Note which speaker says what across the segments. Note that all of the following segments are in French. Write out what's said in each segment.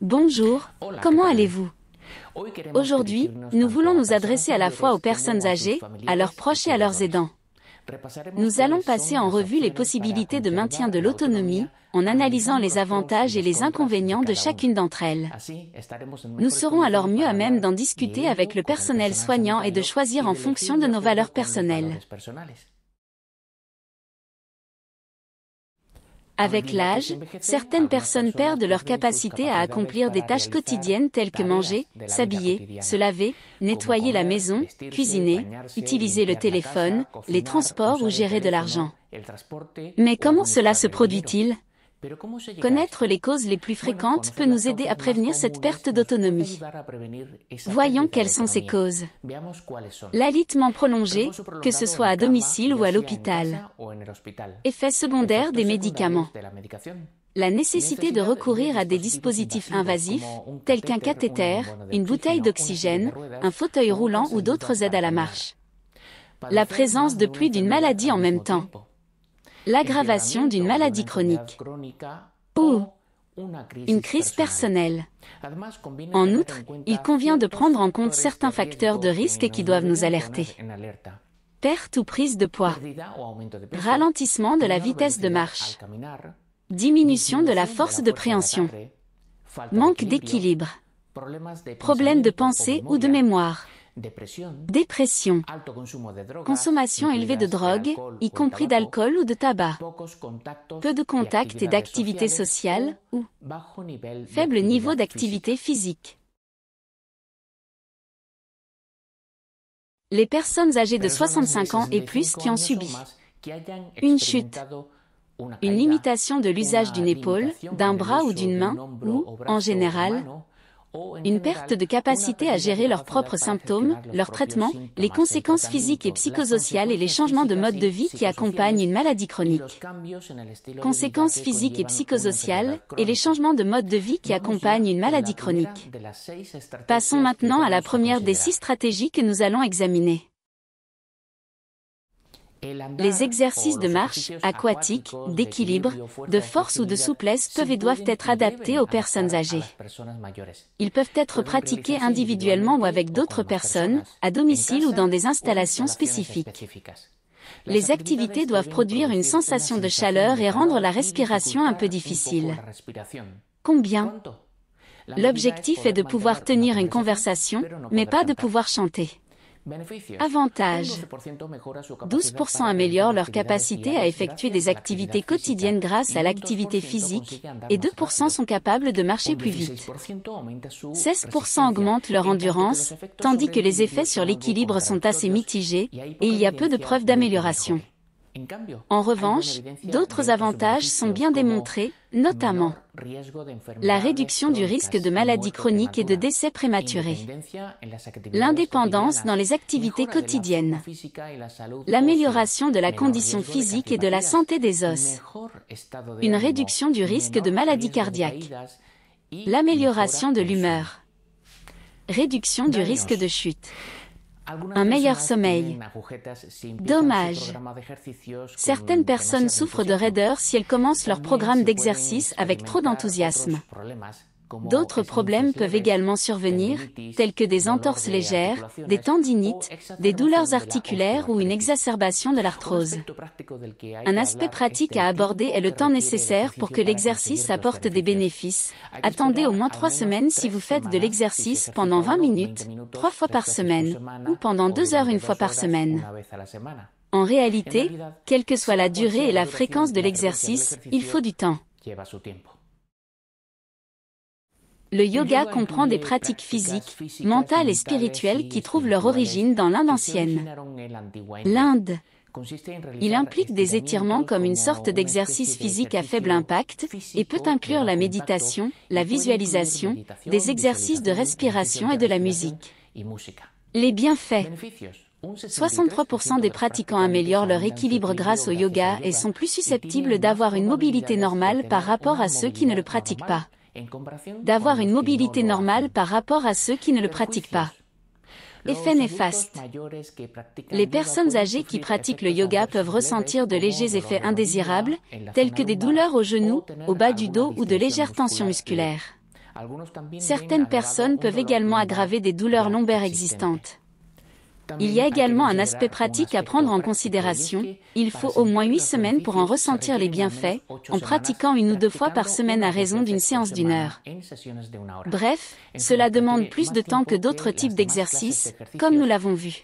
Speaker 1: Bonjour, comment allez-vous Aujourd'hui, nous voulons nous adresser à la fois aux personnes âgées, à leurs proches et à leurs aidants. Nous allons passer en revue les possibilités de maintien de l'autonomie, en analysant les avantages et les inconvénients de chacune d'entre elles. Nous serons alors mieux à même d'en discuter avec le personnel soignant et de choisir en fonction de nos valeurs personnelles. Avec l'âge, certaines personnes perdent leur capacité à accomplir des tâches quotidiennes telles que manger, s'habiller, se laver, nettoyer la maison, cuisiner, utiliser le téléphone, les transports ou gérer de l'argent. Mais comment cela se produit-il Connaître les causes les plus fréquentes peut nous aider à prévenir cette perte d'autonomie.
Speaker 2: Voyons quelles sont ces causes. L'alitement prolongé, que ce soit à domicile ou à l'hôpital.
Speaker 1: Effets secondaires des médicaments. La nécessité de recourir à des dispositifs invasifs, tels qu'un cathéter, une bouteille d'oxygène, un fauteuil roulant ou d'autres aides à la marche. La présence de plus d'une maladie en même temps l'aggravation d'une maladie chronique ou
Speaker 2: une crise personnelle.
Speaker 1: En outre, il convient de prendre en compte certains facteurs de risque qui doivent nous alerter. Perte ou prise de poids, ralentissement de la vitesse de marche, diminution de la force de préhension, manque d'équilibre, problèmes de pensée ou de mémoire. Dépression. Consommation élevée de drogue, y compris d'alcool ou de tabac. Peu de contacts et d'activités sociales ou
Speaker 2: faible niveau d'activité
Speaker 1: physique. Les personnes âgées de 65 ans et plus qui ont subi une chute, une limitation de l'usage d'une épaule, d'un bras ou d'une main, ou, en général, une perte de capacité à gérer leurs propres symptômes, leurs traitements, les conséquences physiques et psychosociales et les changements de mode de vie qui accompagnent une maladie chronique. Conséquences physiques et psychosociales, et les changements de mode de vie qui accompagnent une maladie chronique. Passons maintenant à la première des six stratégies que nous allons examiner. Les exercices de marche, aquatique, d'équilibre, de force ou de souplesse peuvent et doivent être adaptés aux personnes âgées. Ils peuvent être pratiqués individuellement ou avec d'autres personnes, à domicile ou dans des installations spécifiques. Les activités doivent produire une sensation de chaleur et rendre la respiration un peu difficile. Combien
Speaker 2: L'objectif
Speaker 1: est de pouvoir tenir une conversation, mais pas de pouvoir chanter.
Speaker 2: Avantages 12%
Speaker 1: améliorent leur capacité à effectuer des activités quotidiennes grâce à l'activité physique et 2% sont capables de marcher plus vite. 16% augmentent leur endurance, tandis que les effets sur l'équilibre sont assez mitigés et il y a peu de preuves d'amélioration.
Speaker 2: En revanche,
Speaker 1: d'autres avantages sont bien démontrés, notamment la réduction du risque de maladies chroniques et de décès prématurés, l'indépendance dans les activités quotidiennes, l'amélioration de la condition physique et de la santé des os,
Speaker 2: une réduction du risque de maladies cardiaques,
Speaker 1: l'amélioration de l'humeur, réduction du risque de chute
Speaker 2: un meilleur sommeil. Dommage.
Speaker 1: Certaines personnes souffrent de raideur si elles commencent leur programme d'exercice avec trop d'enthousiasme. D'autres problèmes peuvent également survenir, tels que des entorses légères, des tendinites, des douleurs articulaires ou une exacerbation de l'arthrose. Un aspect pratique à aborder est le temps nécessaire pour que l'exercice apporte des bénéfices. Attendez au moins trois semaines si vous faites de l'exercice pendant 20 minutes, trois fois par semaine, ou pendant deux heures une fois par semaine. En réalité, quelle que soit la durée et la fréquence de l'exercice, il faut du temps. Le yoga comprend des pratiques physiques, mentales et spirituelles qui trouvent leur origine dans l'Inde ancienne.
Speaker 2: L'Inde. Il
Speaker 1: implique des étirements comme une sorte d'exercice physique à faible impact et peut inclure la méditation, la visualisation, des exercices de respiration et de la musique. Les bienfaits. 63% des pratiquants améliorent leur équilibre grâce au yoga et sont plus susceptibles d'avoir une mobilité normale par rapport à ceux qui ne le pratiquent pas d'avoir une mobilité normale par rapport à ceux qui ne le pratiquent pas. Effet néfaste. Les personnes âgées qui pratiquent le yoga peuvent ressentir de légers effets indésirables, tels que des douleurs au genou, au bas du dos ou de légères tensions musculaires. Certaines personnes peuvent également aggraver des douleurs lombaires existantes. Il y a également un aspect pratique à prendre en considération. Il faut au moins huit semaines pour en ressentir les bienfaits, en pratiquant une ou deux fois par semaine à raison d'une séance d'une heure. Bref, cela demande plus de temps que d'autres types d'exercices, comme nous l'avons vu.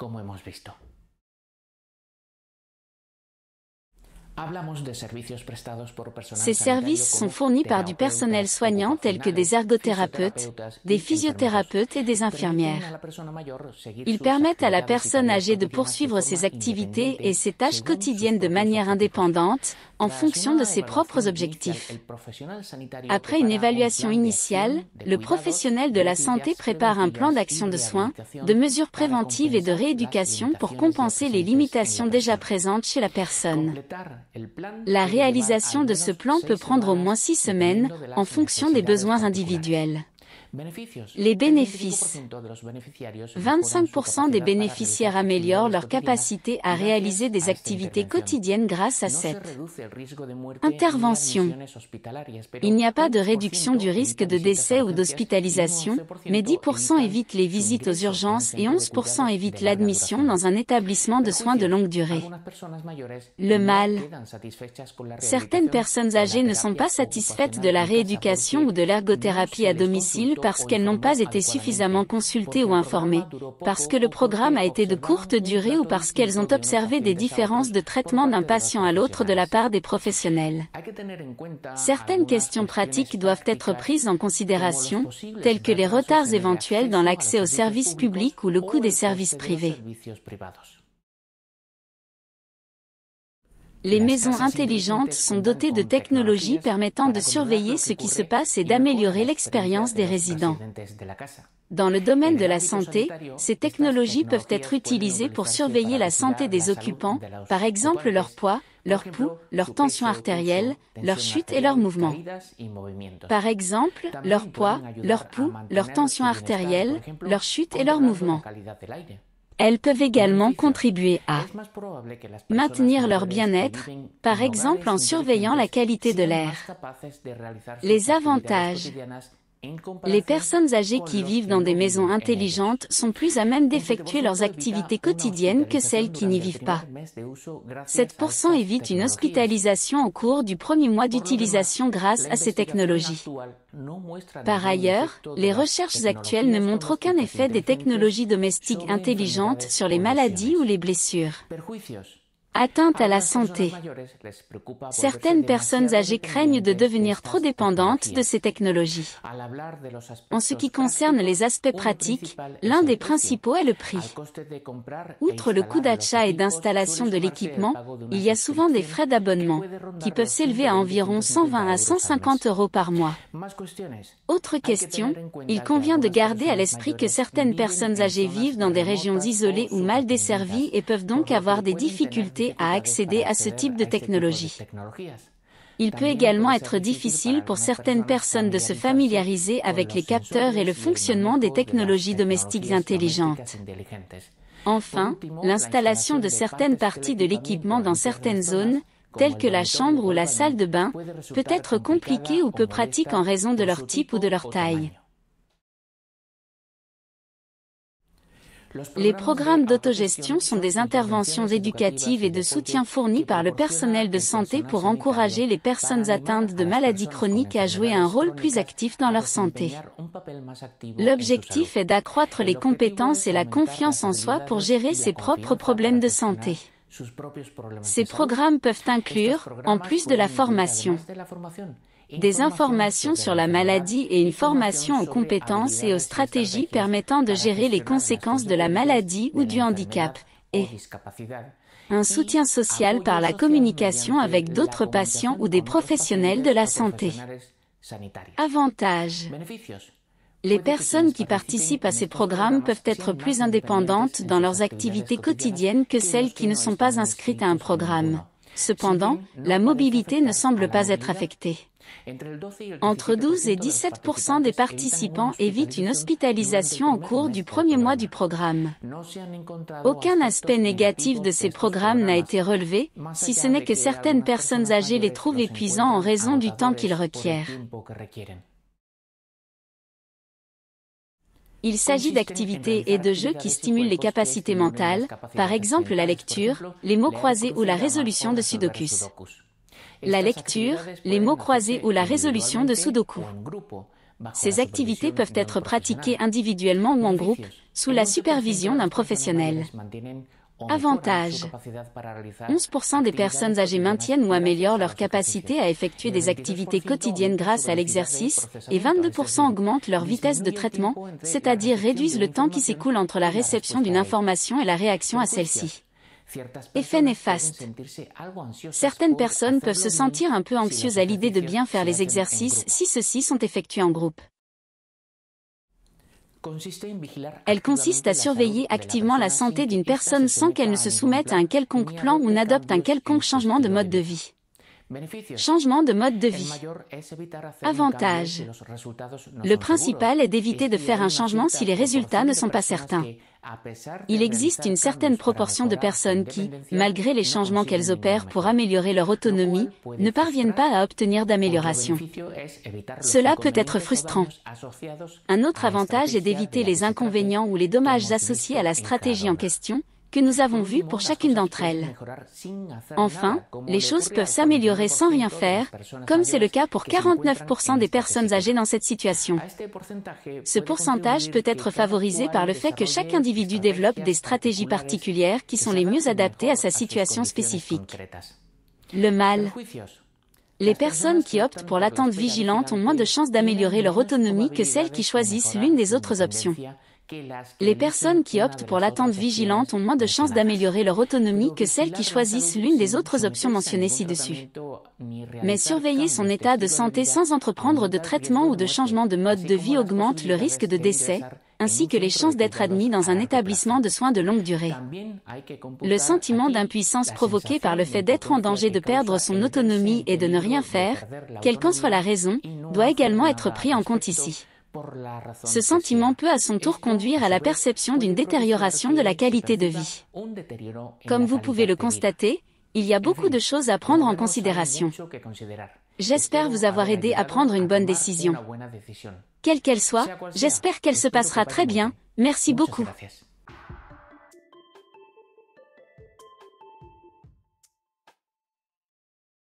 Speaker 2: Ces services sont fournis par du personnel soignant tel que des ergothérapeutes, des
Speaker 1: physiothérapeutes et des infirmières.
Speaker 2: Ils permettent à la personne
Speaker 1: âgée de poursuivre ses activités et ses tâches quotidiennes de manière indépendante, en fonction de ses propres objectifs. Après une évaluation initiale, le professionnel de la santé prépare un plan d'action de soins, de mesures préventives et de rééducation pour compenser les limitations déjà présentes chez la personne. La réalisation de ce plan peut prendre au moins six semaines, en fonction des besoins individuels.
Speaker 2: Les bénéfices. 25% des bénéficiaires
Speaker 1: améliorent leur capacité à réaliser des activités quotidiennes grâce à cette intervention. Il n'y a pas de réduction du risque de décès ou d'hospitalisation, mais 10% évitent les visites aux urgences et 11% évitent l'admission dans un établissement de soins de longue durée. Le mal. Certaines personnes âgées ne sont pas satisfaites de la rééducation ou de l'ergothérapie à domicile parce qu'elles n'ont pas été suffisamment consultées ou informées, parce que le programme a été de courte durée ou parce qu'elles ont observé des différences de traitement d'un patient à l'autre de la part des professionnels. Certaines questions pratiques doivent être prises en considération, telles que les retards éventuels dans l'accès aux services publics ou le coût des services privés les maisons intelligentes sont dotées de technologies permettant de surveiller ce qui se passe et d'améliorer l'expérience des résidents. Dans le domaine de la santé, ces technologies peuvent être utilisées pour surveiller la santé des occupants, par exemple leur poids, leur pouls, leur tension artérielle, leur chute et leur mouvement.
Speaker 2: Par exemple, leur poids, leur pouls, leur tension artérielle,
Speaker 1: leur chute et leur mouvement. Elles peuvent également contribuer à maintenir leur bien-être, par exemple en surveillant la qualité de l'air.
Speaker 2: Les avantages
Speaker 1: les personnes âgées qui vivent dans des maisons intelligentes sont plus à même d'effectuer leurs activités quotidiennes que celles qui n'y vivent pas. 7% évitent une hospitalisation au cours du premier mois d'utilisation grâce à ces technologies. Par ailleurs, les recherches actuelles ne montrent aucun effet des technologies domestiques intelligentes sur les maladies ou les blessures. Atteinte à la santé.
Speaker 2: Certaines personnes âgées
Speaker 1: craignent de devenir trop dépendantes de ces technologies. En ce qui concerne les aspects pratiques, l'un des principaux est le prix. Outre le coût d'achat et d'installation de l'équipement, il y a souvent des frais d'abonnement, qui peuvent s'élever à environ 120 à 150 euros par mois. Autre question, il convient de garder à l'esprit que certaines personnes âgées vivent dans des régions isolées ou mal desservies et peuvent donc avoir des difficultés à accéder à ce type de technologie. Il peut également être difficile pour certaines personnes de se familiariser avec les capteurs et le fonctionnement des technologies domestiques intelligentes. Enfin, l'installation de certaines parties de l'équipement dans certaines zones, telles que la chambre ou la salle de bain, peut être compliquée ou peu pratique en raison de leur type ou de leur taille. Les programmes d'autogestion sont des interventions éducatives et de soutien fournis par le personnel de santé pour encourager les personnes atteintes de maladies chroniques à jouer un rôle plus actif dans leur santé. L'objectif est d'accroître les compétences et la confiance en soi pour gérer ses propres problèmes de santé. Ces programmes peuvent inclure, en plus de la formation, des informations sur la maladie et une formation aux compétences et aux stratégies permettant de gérer les conséquences de la maladie ou du handicap, et un soutien social par la communication avec d'autres patients ou des professionnels de la santé. Avantages. Les personnes qui participent à ces programmes peuvent être plus indépendantes dans leurs activités quotidiennes que celles qui ne sont pas inscrites à un programme. Cependant, la mobilité ne semble pas être affectée. Entre 12 et 17 des participants évitent une hospitalisation en cours du premier mois du programme. Aucun aspect négatif de ces programmes n'a été relevé, si ce n'est que certaines euh, personnes âgées les trouvent épuisants en raison du temps qu'ils requièrent. Il s'agit d'activités et de jeux qui stimulent les capacités mentales, par exemple la lecture, les mots croisés ou la résolution de sudokus la lecture, les mots croisés ou la résolution de sudoku. Bah, Ces activités peuvent être pratiquées individuellement ou en groupe, sous la supervision d'un professionnel.
Speaker 2: Avantage
Speaker 1: 11% des personnes âgées maintiennent ou améliorent leur capacité à effectuer des activités quotidiennes grâce à l'exercice, et 22% augmentent leur vitesse de traitement, c'est-à-dire réduisent le temps qui s'écoule entre la réception d'une information et la réaction à celle-ci. Effet néfaste. Certaines personnes peuvent se sentir un peu anxieuses à l'idée de bien faire les exercices si ceux-ci sont effectués en groupe. Elle consiste à surveiller activement la santé d'une personne sans qu'elle ne se soumette à un quelconque plan ou n'adopte un quelconque changement de mode de vie. Changement de mode de vie.
Speaker 2: Avantage. Le principal
Speaker 1: est d'éviter de faire un changement si les résultats ne sont pas certains.
Speaker 2: Il existe une
Speaker 1: certaine proportion de personnes qui, malgré les changements qu'elles opèrent pour améliorer leur autonomie, ne parviennent pas à obtenir d'amélioration.
Speaker 2: Cela peut être frustrant.
Speaker 1: Un autre avantage est d'éviter les inconvénients ou les dommages associés à la stratégie en question, que nous avons vu pour chacune d'entre elles. Enfin, les choses peuvent s'améliorer sans rien faire, comme c'est le cas pour 49% des personnes âgées dans cette situation. Ce pourcentage peut être favorisé par le fait que chaque individu développe des stratégies particulières qui sont les mieux adaptées à sa situation spécifique. Le mal. Les personnes qui optent pour l'attente vigilante ont moins de chances d'améliorer leur autonomie que celles qui choisissent l'une des autres options. Les personnes qui optent pour l'attente vigilante ont moins de chances d'améliorer leur autonomie que celles qui choisissent l'une des autres options mentionnées ci-dessus. Mais surveiller son état de santé sans entreprendre de traitement ou de changement de mode de vie augmente le risque de décès, ainsi que les chances d'être admis dans un établissement de soins de longue durée. Le sentiment d'impuissance provoqué par le fait d'être en danger de perdre son autonomie et de ne rien faire, quelle qu'en soit la raison, doit également être pris en compte ici. Ce sentiment peut à son tour conduire à la perception d'une détérioration de la qualité de vie. Comme vous pouvez le constater, il y a beaucoup de choses à prendre en considération. J'espère vous avoir aidé à prendre une bonne décision. Quelle qu'elle soit, j'espère qu'elle se passera très bien. Merci beaucoup.